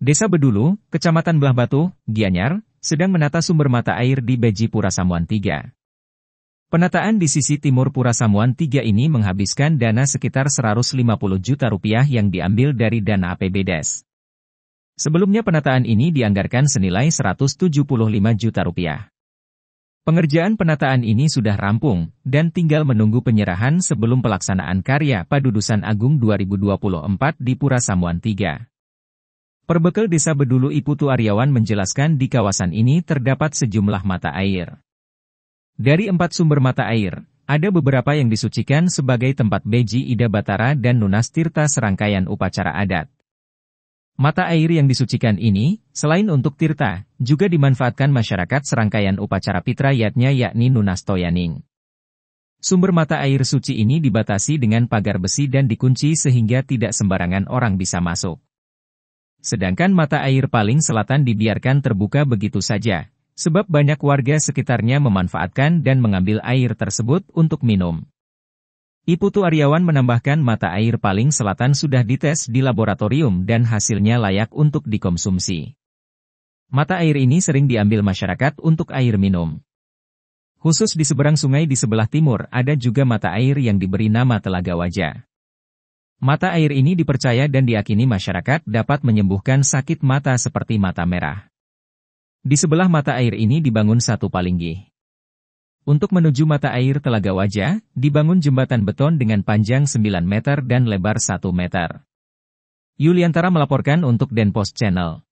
Desa Bedulu, Kecamatan Belah Batu, Gianyar, sedang menata sumber mata air di Beji Pura Samuan 3. Penataan di sisi timur Pura Samuan 3 ini menghabiskan dana sekitar 150 juta rupiah yang diambil dari dana APBDes. Sebelumnya penataan ini dianggarkan senilai 175 juta rupiah. Pengerjaan penataan ini sudah rampung dan tinggal menunggu penyerahan sebelum pelaksanaan karya Padudusan Agung 2024 di Pura Samuan 3. Perbekel Desa Bedulu Iputu Aryawan menjelaskan di kawasan ini terdapat sejumlah mata air. Dari empat sumber mata air, ada beberapa yang disucikan sebagai tempat Beji Ida Batara dan Nunas Tirta serangkaian upacara adat. Mata air yang disucikan ini, selain untuk Tirta, juga dimanfaatkan masyarakat serangkaian upacara pitrayatnya yakni Nunas Toyaning. Sumber mata air suci ini dibatasi dengan pagar besi dan dikunci sehingga tidak sembarangan orang bisa masuk. Sedangkan mata air paling selatan dibiarkan terbuka begitu saja, sebab banyak warga sekitarnya memanfaatkan dan mengambil air tersebut untuk minum. Iputu Aryawan menambahkan mata air paling selatan sudah dites di laboratorium dan hasilnya layak untuk dikonsumsi. Mata air ini sering diambil masyarakat untuk air minum. Khusus di seberang sungai di sebelah timur ada juga mata air yang diberi nama Telaga Wajah. Mata air ini dipercaya dan diakini masyarakat dapat menyembuhkan sakit mata seperti mata merah. Di sebelah mata air ini dibangun satu palinggi. Untuk menuju mata air Telaga Wajah, dibangun jembatan beton dengan panjang 9 meter dan lebar 1 meter. Yuliantara melaporkan untuk Denpost Channel.